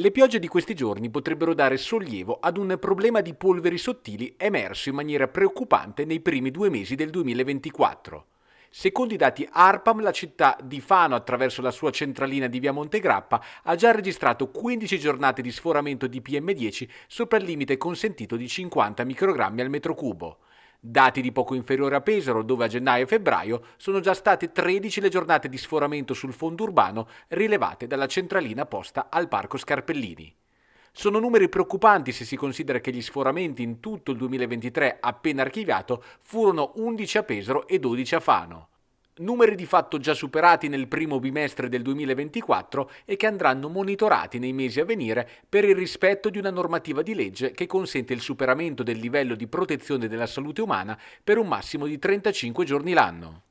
Le piogge di questi giorni potrebbero dare sollievo ad un problema di polveri sottili emerso in maniera preoccupante nei primi due mesi del 2024. Secondo i dati ARPAM, la città di Fano, attraverso la sua centralina di via Montegrappa, ha già registrato 15 giornate di sforamento di PM10 sopra il limite consentito di 50 microgrammi al metro cubo dati di poco inferiore a Pesaro, dove a gennaio e febbraio sono già state 13 le giornate di sforamento sul fondo urbano rilevate dalla centralina posta al Parco Scarpellini. Sono numeri preoccupanti se si considera che gli sforamenti in tutto il 2023 appena archiviato furono 11 a Pesaro e 12 a Fano numeri di fatto già superati nel primo bimestre del 2024 e che andranno monitorati nei mesi a venire per il rispetto di una normativa di legge che consente il superamento del livello di protezione della salute umana per un massimo di 35 giorni l'anno.